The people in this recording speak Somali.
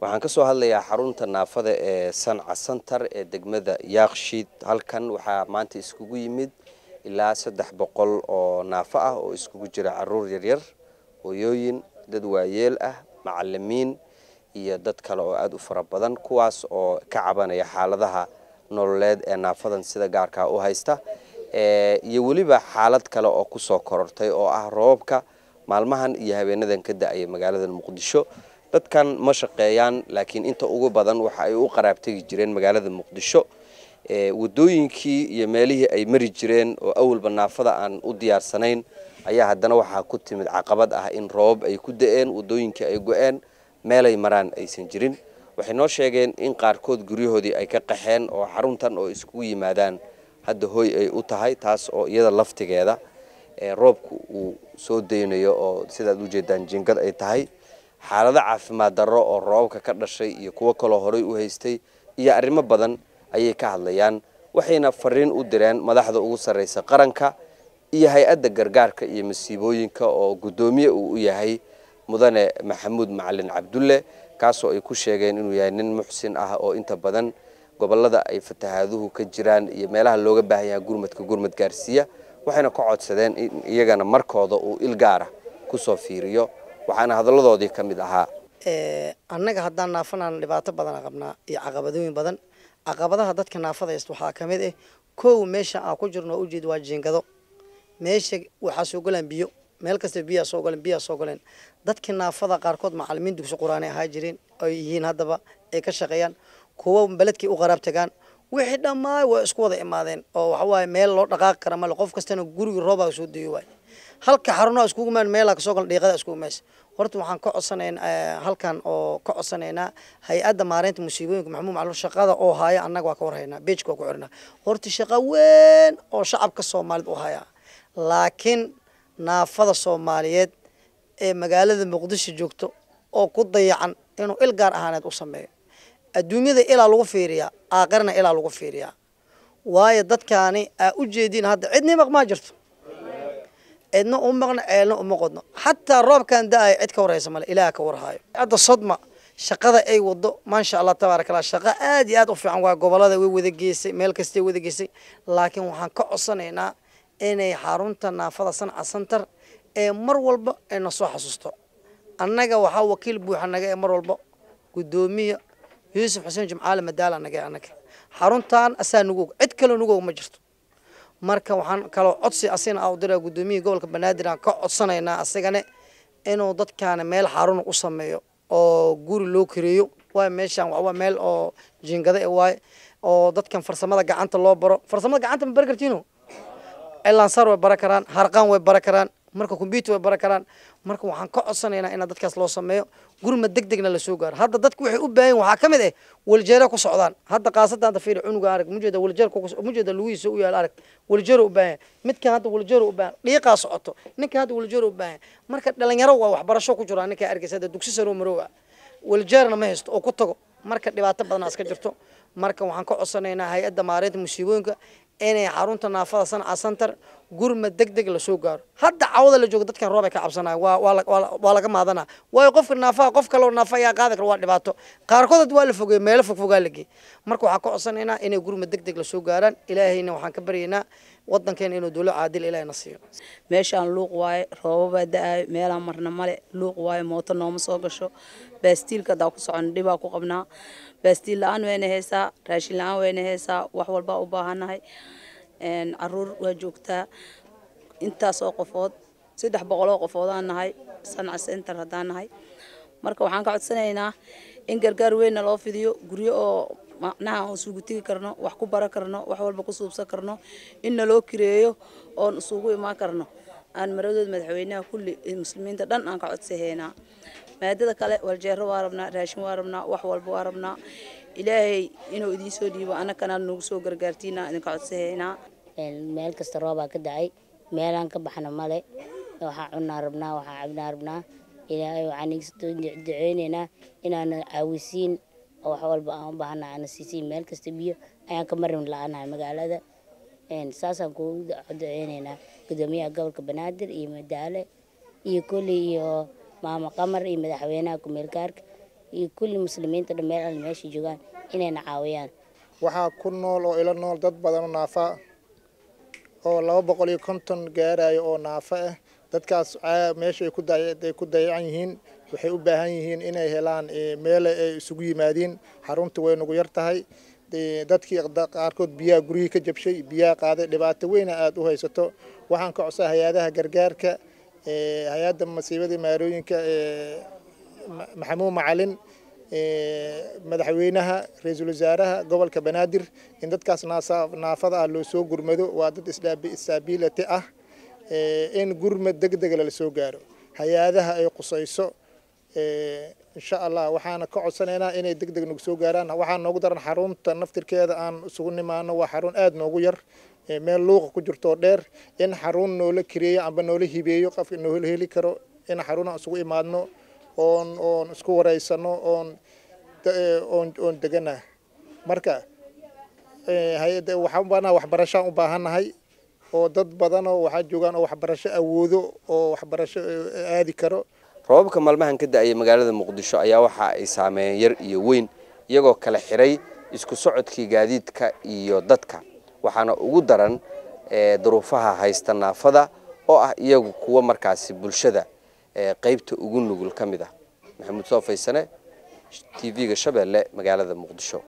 waxaan kasoo hadlayaa xarunta naafada ee sanca santar ee degmada yaaqshiid halkan waxaa maanta iskugu yimid ilaa saddex boqol oo naafo ah oo iskugu jira caruur yaryar hoyooyin dad waayeel ah macalimiin iyo dad kale oo aada u fara badan kuwaas oo ka cabanaya xaaladaha nololeed ee naafadan sida gaarkaa u haysta iyo weliba xaalad kale oo kusoo korortay oo ah roobabka maalmahan iyo habeenadan ka da-aya magaalada muqdisho dadkan ma shaqeeyaan laakiin inta ugu badan waxa ay u qaraabtegi jireen magaalada muqdisho wadooyinkii iyo meelihii ay mari jireen oo awalba naafada aan u diyaarsanayn ayaa haddana waxaa ku timid caqabad ah in roob ay ku da-een wadooyinkii ay go-een meelay maraan aysan jirin waxay noo sheegeen in qaarkood guryahoodii ay ka qaxeen oo xaruntan oo iskugu yimaadaan hadda hoy ay u tahay taas oo iyada laftigeeda roobku uu soo daynayo oo sidaad ujeedaan jingad ay tahay xaalado caafimaad darro oo roobabka ka dhashay iyo kuwo kaloo horay u haystay iyo arrimo badan ayay ka hadlayaan waxayna fariin u direen madaxda ugu sarraysa qaranka iyo hay-adda gargaarka iyo masiibooyinka oo guddoomiye uu u yahay mudane maxamuud macalin cabdulle kaasoo ay ku sheegeen inuu yahay nin muxsin ah oo inta badan gobollada ay fatahaaduhu ka jiraan iyo meelaha looga baahan yahay gurmadka gurmad gaarsiiya waxayna ka codsadeen in iyagana markooda uu ilgaara ku soo fiiriyo waxaana hadalladoodii ka mid ahaa annaga haddaan naafanaan dhibaato badan qabnaa iyo caqabadooyin badan caqabadaha dadka naafadayst waxaa ka mid ah kow meesha aan ku jirno oo ujeed waa jiingado meesha waxaa soo galaan biyo meel kasta biyaa soo galeen biyaa soo galeen dadkii naafada qaarkood macalimiin dugsi qur-aanay ahaa jireen ay yihiin haddaba ay ka shaqeeyaan kuwo beledkii u qaraab tagaan wixii dhammaan waa isku wada imaadeen oo waxawaaye meel loo dhaqaaqi kara male qof kastana gurigii roobaa soo deeyo waay halka xarunaa iskugu imaan meelaa kasoo gala dhiiqada iskugu imaysa horta waxaan ka codsanan eh, halkan oo ka codsanaynaa hay-adda maareynta musiibooyinka maxmuud macluul shaqada oo haayo annaga waa ka warhaynaa beejka waa ku cirinaa horta shaqa weyn oo shacabka soomaalida u hayaa laakiin naafada soomaaliyeed ee magaalada muqdisho joogto oo ku dayacan inuu il gaar ahaaneed u sameeyo adduunyada ilaa lagu fiiriyaa aakirana ilaa lagu fiiriyaa waayo dadkaani aa u jeediin hadda cidnii maqmaa jirto cidna u maqno ceelna uma qodno xataa roobkan da-ayo cid ka warhaysa male ilaah ka warhaayo hadda sodma shaqada ay wado maasha allah tabaaraka allah shaqo aad iyo aad u fiican waa gobolada way wada geysay meel kastay wada geysay laakiin waxaan ka codsanaynaa inay xarunta naafada sanca santar ee mar walba ayna soo xasuusto annaga waxaa wakiil buuxa naga ee mar walba guddoomiya yuusuf xuseen jimcaale madaala naga anaga xaruntan asaa nugu og cid kale nugu og ma jirto marka waxaan kaloo codsi asina a u diraa gudoomiyihii gobolka banaadir aan ka codsanaynaa asigane inuu dadkaana meel xarun u sameeyo oo guri loo kareeyo waayo meeshaan waxwa meel oo e eh waaye oo dadkan farsamada gacanta loo baro farsamada gacanta ma bari kartiino elansaar way baran karaan harqaan way baran karaan marka combyuter way bara karaan marka waxaan ka codsanaynaa inaa dadkaas loo sameeyo gurma deg degna lasoo gaaro hadda dadku waxay u baahan waxaa ka mid ah waljeera ku socdaan hadda qaasadaanta fiiri cunuga arag mujeeda waljeer mujeeda lugihiisa u yaal arag waljeero u baahan midkan hadda waljeero u baahan dhiiqaa socoto ninkan hadda waljeero u baahan marka dhalinyaro waa waxbarasho ku jiraa ninkaa argaysa hadda dugsi saroo maroowa waljeerna ma haysto oo ku tago marka dhibaato badan iska jirto marka waxaan ka codsanaynaa hay-adda maareynta musiibooyinka inay xarunta naafada sanca santar gurmad degdeg la soo gaaro hadda cawada la jooga dadkan roob ay ka cabsanaya waa waa laga maadanaa waayo qofka naafaha qof kaloo naafa ayaa qaadi kara waa dhibaato qaarkood waa la fogeeyey meelo fogfogaa la geey marka waxaan ka codsanaynaa inay gurmad degdeg la soo gaaraan ilaahayna waxaan ka baryaynaa waddankeena inuu dawlo caadil ilaahayna siiyo meeshaan luuq waaye roobabaa da-aayo meelaan marna male luuq waaye mooto nooma soo gasho baastiilka hadaa ku socon dhibaa ku qabnaa baastiil la-aan wayna haysaa raashin la-aan wayna haysaa wax walbaa u baahanahay caruur waa joogtaa intaasoo qofood saddex boqoloo qofoodaan nahay sanca center haddaan nahay marka waxaan ka codsanaynaa in gargaar weynna loo fidiyo guryo oo macnaha oon isugu tegi karno wax ku bara karno wax walba ku suubsan karno inna loo kireeyo oon isugu imaan karno aan maradood madaxweynaha kulli muslimiinta dhan aan ka codsahaynaa maadada kale waljeero waa rabnaa raashin waa rabnaa wax walba waa rabnaa ilaahay inuu idiin soo dhiibo anakana ad soo gargaartiina idinka codsahaynaa meel kasta roobaa ka dacay meelaan ka baxna male waxaa cunaa rabnaa waxaa cabnaa rabnaa ilaahay waxaan daceynaynaa inaana caawisiin oo wax walba aan u aana siisiin meel kasta biyo ayaan ka marin la-aanahay magaalada saasaan kuugu daceynaynaa gudoomiyaha gobolka banaadir iyo madaale iyo kolley iyo maamo qamar iyo madaxweynaha kumeelkaarka iyo kulli muslimiinta dhan meel meesha joogaan inayna caawiyaan waxaa ku nool oo ila nool dad badan oo naafa oo laba boqol iyo konton gaarayo oo naafa eh. ah dadkaas meesha ay ku dayacan yihiin waxay u baahan yihiin inay helaan eh, meele ay isugu yimaadiin xarunta way nagu yar tahay dadkii qaarkood biyaha gurihii ka jabshay biyaha qaaday dhibaato weyna aada u haysato waxaan ka cosaa hay-adaha gargaarka eh, hay-adda masiibada maarooyinka maxamuud macalin eh, madaxweynaha ra-iisul wasaaraha gobolka banaadir in dadkaas naafada ah loo soo gurmado waa dad istaabiilati ah eh, in gurmad degdega lala soo gaaro hay-adaha ay qusayso eh, insha allah waxaana ka codsanaynaa inay deg deg nagu soo gaaraan waxaan noogu daran xarunta naftirkeeda aan isugu nimaano waa xarun aada noogu yar meel luuqa ku jirtoo dheer in xarun noola kareeyo amba noola hibeeyo qofka noola heli karo in xaruna isugu imaadno oon oon isku wareysano oon oon deganaha marka eh, hay-adda waxaan ubaahanaha waxbarashaan u baahannahay oo dad badanoo waxaa joogaan oo waxbarasho awoodo oo waxbarasho eh, aadi karo robabka maalmahan ka da-aya magaalada muqdisho ayaa waxa ay saameeyeen yar iyo weyn iyagoo kala xiray isku socodkii gaadiidka iyo dadka waxaana ugu daran eh, duruufaha haysta naafada oo ah iyagu kuwo markaasi bulshada ee qeybta ugu nugul ka mid ah maxamuud soo faysane t v-ga shabeelle magaalada muqdisho